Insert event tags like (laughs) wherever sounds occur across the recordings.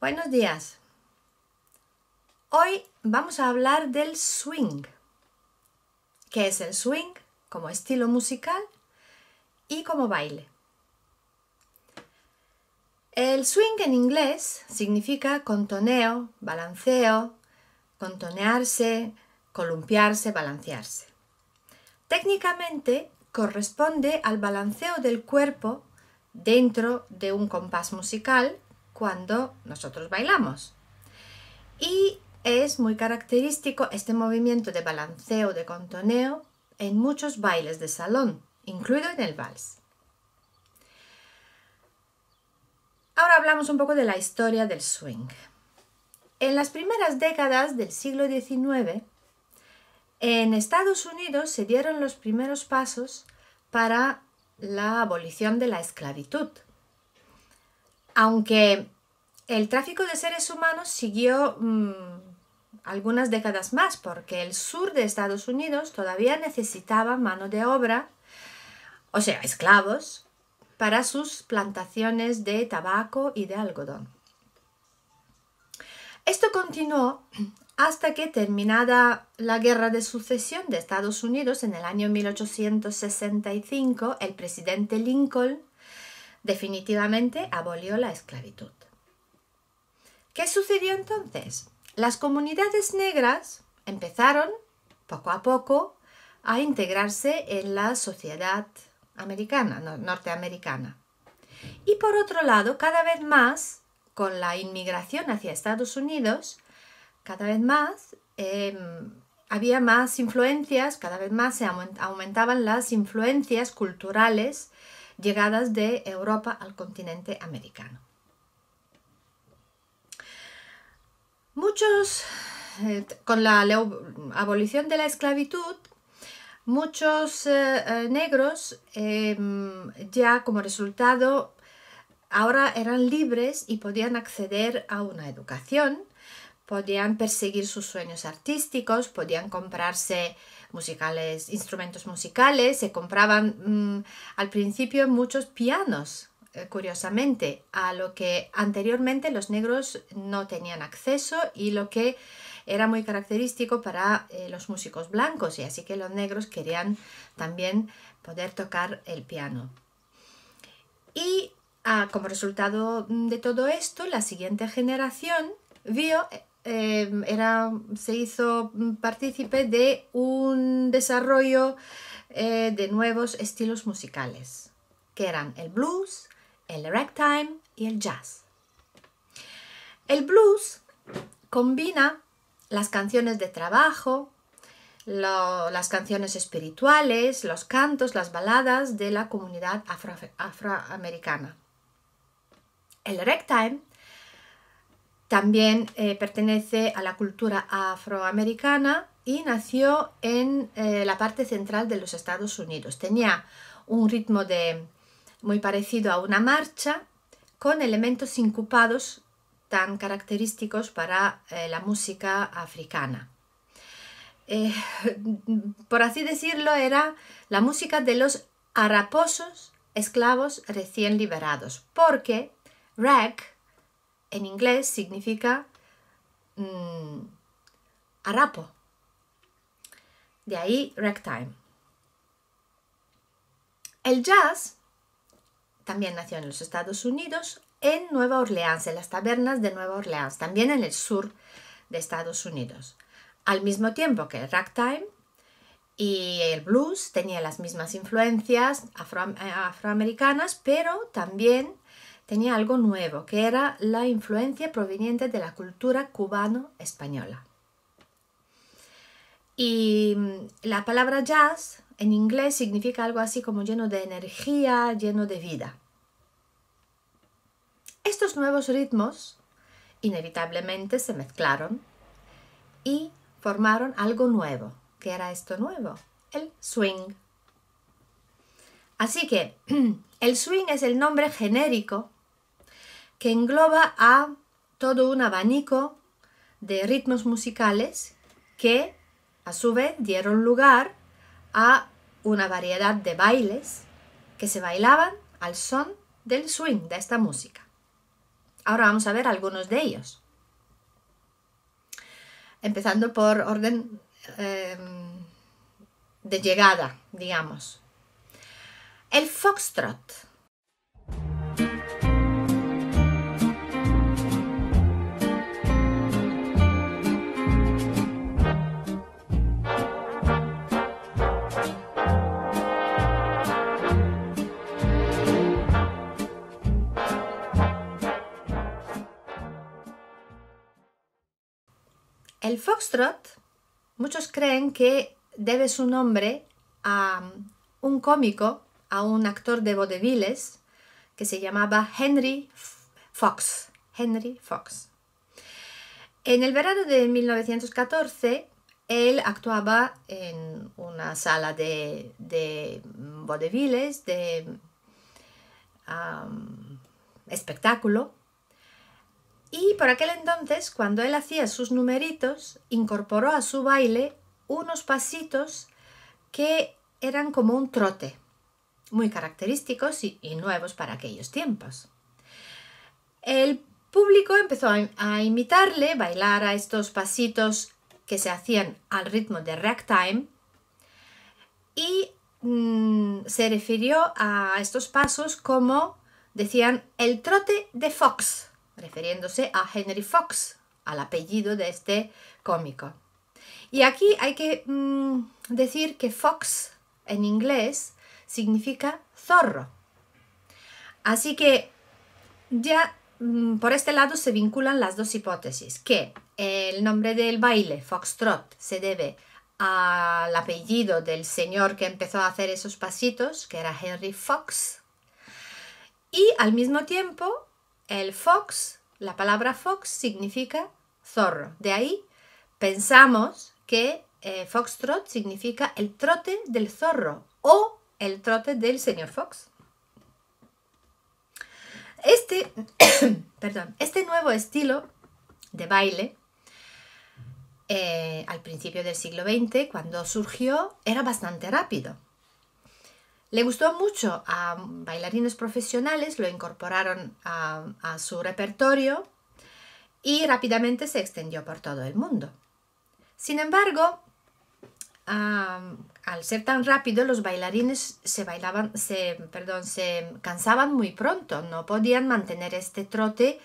Buenos días. Hoy vamos a hablar del swing. ¿Qué es el swing como estilo musical y como baile? El swing en inglés significa contoneo, balanceo, contonearse, columpiarse, balancearse. Técnicamente corresponde al balanceo del cuerpo dentro de un compás musical cuando nosotros bailamos. Y es muy característico este movimiento de balanceo, de contoneo, en muchos bailes de salón, incluido en el vals. Ahora hablamos un poco de la historia del swing. En las primeras décadas del siglo XIX, en Estados Unidos se dieron los primeros pasos para la abolición de la esclavitud. Aunque el tráfico de seres humanos siguió mm, algunas décadas más, porque el sur de Estados Unidos todavía necesitaba mano de obra, o sea, esclavos, para sus plantaciones de tabaco y de algodón. Esto continuó hasta que terminada la guerra de sucesión de Estados Unidos en el año 1865, el presidente Lincoln definitivamente abolió la esclavitud. ¿Qué sucedió entonces? Las comunidades negras empezaron, poco a poco, a integrarse en la sociedad americana, norteamericana. Y por otro lado, cada vez más, con la inmigración hacia Estados Unidos, cada vez más em, había más influencias, cada vez más se aumentaban las influencias culturales llegadas de Europa al continente americano. Muchos, eh, con la abolición de la esclavitud, Muchos eh, eh, negros em, ya como resultado ahora eran libres y podían acceder a una educación, podían perseguir sus sueños artísticos, podían comprarse musicales, instrumentos musicales, se compraban mm, al principio muchos pianos, eh, curiosamente, a lo que anteriormente los negros no tenían acceso y lo que era muy característico para eh, los músicos blancos y así que los negros querían también poder tocar el piano. Y ah, como resultado de todo esto, la siguiente generación vio eh, era, se hizo partícipe de un desarrollo eh, de nuevos estilos musicales, que eran el blues, el ragtime y el jazz. El blues combina las canciones de trabajo, las canciones espirituales, los cantos, las baladas de la comunidad afroamericana. El ragtime también eh, pertenece a la cultura afroamericana y nació en eh, la parte central de los Estados Unidos. Tenía un ritmo de, muy parecido a una marcha con elementos incupados, tan característicos para eh, la música africana. Eh, (laughs) por así decirlo, era la música de los haraposos esclavos recién liberados, porque rag en inglés significa mm, harapo. De ahí ragtime. El jazz también nació en los Estados Unidos, en Nueva Orleans, en las tabernas de Nueva Orleans, también en el sur de Estados Unidos. Al mismo tiempo que el ragtime y el blues tenía las mismas influencias eh, afroamericanas, pero también tenía algo nuevo, que era la influencia proveniente de la cultura cubano-española. Y mm, la palabra jazz en inglés significa algo así como lleno de energía, lleno de vida. Estos nuevos ritmos inevitablemente se mezclaron y formaron algo nuevo. que era esto nuevo? El swing. Así que (clears throat) el swing es el nombre genérico que engloba a todo un abanico de ritmos musicales que a su vez dieron lugar a una variedad de bailes que se bailaban al son del swing, de esta música. Ahora vamos a ver algunos de ellos. Empezando por orden em, de llegada, digamos. El foxtrot El foxtrot, muchos creen que debe su nombre a um, un cómico, a un actor de vodeviles que se llamaba Henry Fox. Henry Fox. En el verano de 1914, él actuaba en una sala de, de de um, espectáculo, y por aquel entonces, cuando él hacía sus numeritos, incorporó a su baile unos pasitos que eran como un trote, muy característicos y, nuevos para aquellos tiempos. El público empezó a, imitarle, bailar a estos pasitos que se hacían al ritmo de ragtime y mm, se refirió a estos pasos como, decían, el trote de Fox refiriéndose a Henry Fox, al apellido de este cómico. Y aquí hay que mm, decir que Fox en inglés significa zorro. Así que ya mm, por este lado se vinculan las dos hipótesis, que el nombre del baile, Foxtrot, se debe al apellido del señor que empezó a hacer esos pasitos, que era Henry Fox, y al mismo tiempo el fox, la palabra fox significa zorro. De ahí pensamos que eh, foxtrot significa el trote del zorro o el trote del señor Fox. Este, (coughs) este nuevo estilo de baile eh, al principio del siglo XX, cuando surgió, era bastante rápido. Le gustó mucho a bailarines profesionales, lo incorporaron a, su repertorio y rápidamente se extendió por todo el mundo. Sin embargo, al ser tan rápido, los bailarines se bailaban, se, perdón, se cansaban muy pronto, no podían mantener este trote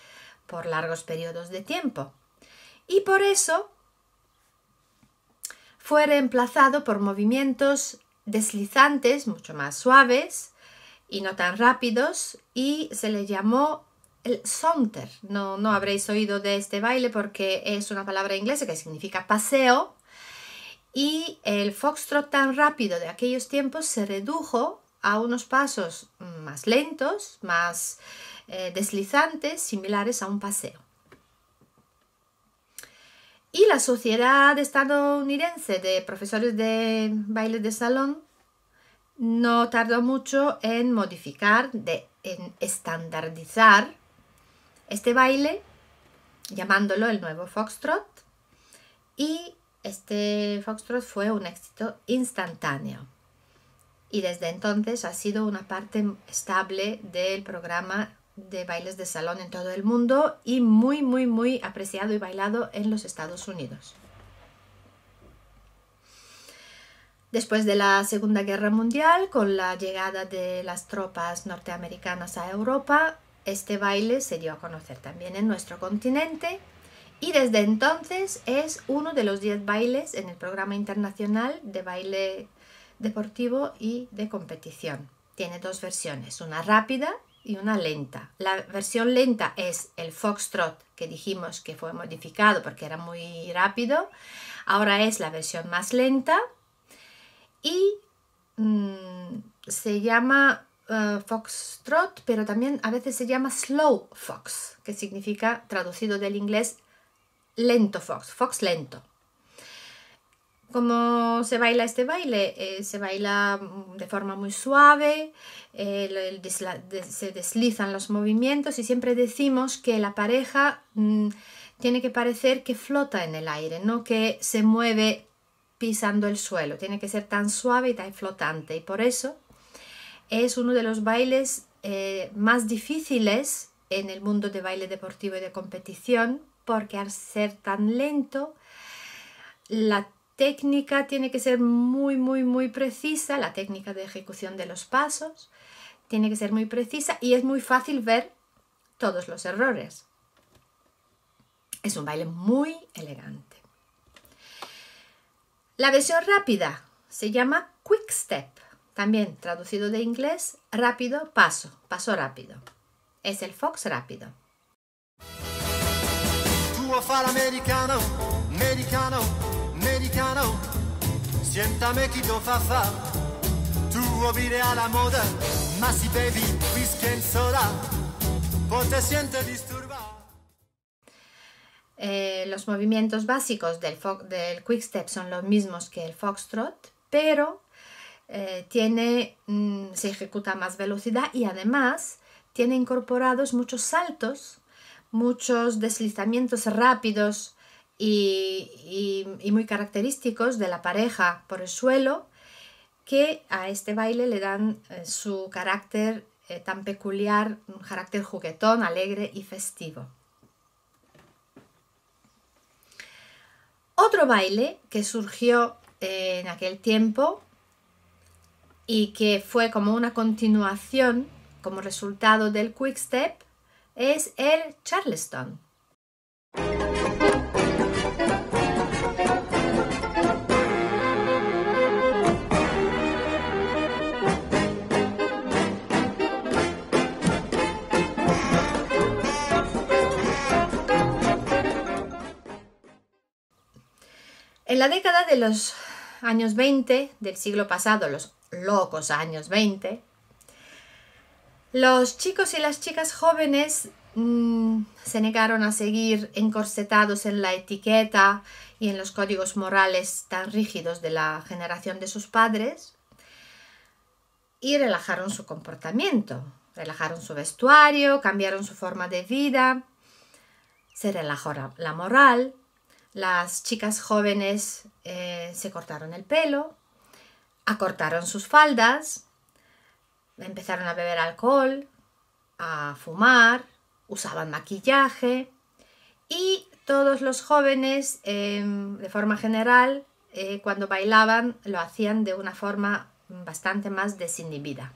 por largos periodos de tiempo. Y por eso fue reemplazado por movimientos deslizantes, mucho más suaves y no tan rápidos, y se le llamó el sonter. No, no habréis oído de este baile porque es una palabra inglesa que significa paseo, y el foxtrot tan rápido de aquellos tiempos se redujo a unos pasos más lentos, más eh, deslizantes, similares a un paseo. Y la Sociedad Estadounidense de Profesores de Baile de Salón no tardó mucho en modificar, en estandardizar este baile, llamándolo el nuevo foxtrot. Y este foxtrot fue un éxito instantáneo. Y desde entonces ha sido una parte estable del programa de bailes de salón en todo el mundo y muy, muy, muy apreciado y bailado en los Estados Unidos. Después de la Segunda Guerra Mundial, con la llegada de las tropas norteamericanas a Europa, este baile se dio a conocer también en nuestro continente y desde entonces es uno de los 10 bailes en el programa internacional de baile deportivo y de competición. Tiene dos versiones, una rápida y una lenta. La versión lenta es el foxtrot que dijimos que fue modificado porque era muy rápido. Ahora es la versión más lenta y mm, se llama eh, foxtrot, pero también a veces se llama slow fox, que significa traducido del inglés lento fox, fox lento. ¿Cómo se baila este baile? Eh, se baila mm, de forma muy suave, eh, se deslizan los movimientos y siempre decimos que la pareja mm, tiene que parecer que flota en el aire, no que se mueve pisando el suelo. Tiene que ser tan suave y tan flotante. Y por eso es uno de los bailes eh, más difíciles en el mundo de baile deportivo y de competición, porque al ser tan lento, la técnica tiene que ser muy, muy, muy precisa, la técnica de ejecución de los pasos tiene que ser muy precisa y es muy fácil ver todos los errores. Es un baile muy elegante. La versión rápida se llama Quick Step, también traducido de inglés, rápido paso, paso rápido. Es el fox rápido. americano, americano moda, eh, los movimientos básicos del, del quick step son los mismos que el foxtrot, pero eh, tiene, mm, se ejecuta más velocidad y además tiene incorporados muchos saltos, muchos deslizamientos rápidos, y, muy característicos de la pareja por el suelo que a este baile le dan eh, su carácter eh, tan peculiar, un carácter juguetón, alegre y festivo. Otro baile que surgió eh, en aquel tiempo y que fue como una continuación, como resultado del quick step, es el charleston. En la década de los años 20 del siglo pasado, los locos años 20, los chicos y las chicas jóvenes mm, se negaron a seguir encorsetados en la etiqueta y en los códigos morales tan rígidos de la generación de sus padres y relajaron su comportamiento, relajaron su vestuario, cambiaron su forma de vida, se relajó la moral las chicas jóvenes eh, se cortaron el pelo, acortaron sus faldas, empezaron a beber alcohol, a fumar, usaban maquillaje y todos los jóvenes, em, de forma general, eh, cuando bailaban lo hacían de una forma bastante más desinhibida.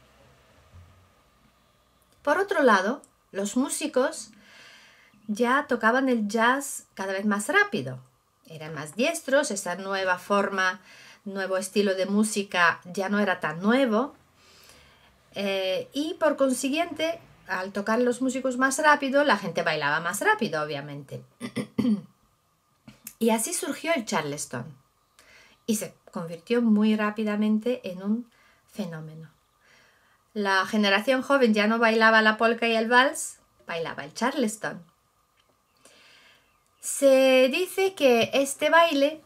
Por otro lado, los músicos ya tocaban el jazz cada vez más rápido. Eran más diestros, esa nueva forma, nuevo estilo de música ya no era tan nuevo. Eh, y por consiguiente, al tocar los músicos más rápido, la gente bailaba más rápido, obviamente. y así surgió el charleston. Y se convirtió muy rápidamente en un fenómeno. La generación joven ya no bailaba la polka y el vals, bailaba el charleston. Se dice que este baile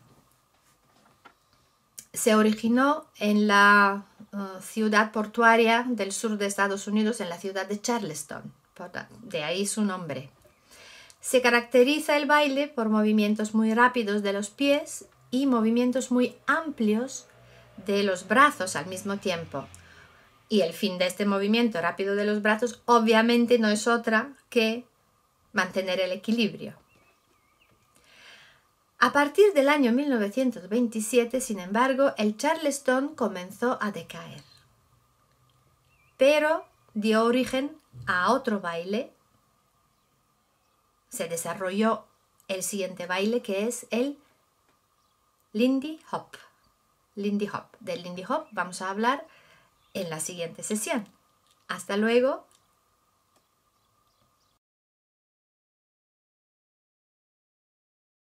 se originó en la uh, ciudad portuaria del sur de Estados Unidos, en la ciudad de Charleston, de ahí su nombre. Se caracteriza el baile por movimientos muy rápidos de los pies y movimientos muy amplios de los brazos al mismo tiempo. Y el fin de este movimiento rápido de los brazos obviamente no es otra que mantener el equilibrio. A partir del año 1927, sin embargo, el charleston comenzó a decaer, pero dio origen a otro baile. Se desarrolló el siguiente baile que es el Lindy Hop. Lindy Hop. Del Lindy Hop vamos a hablar en la siguiente sesión. Hasta luego.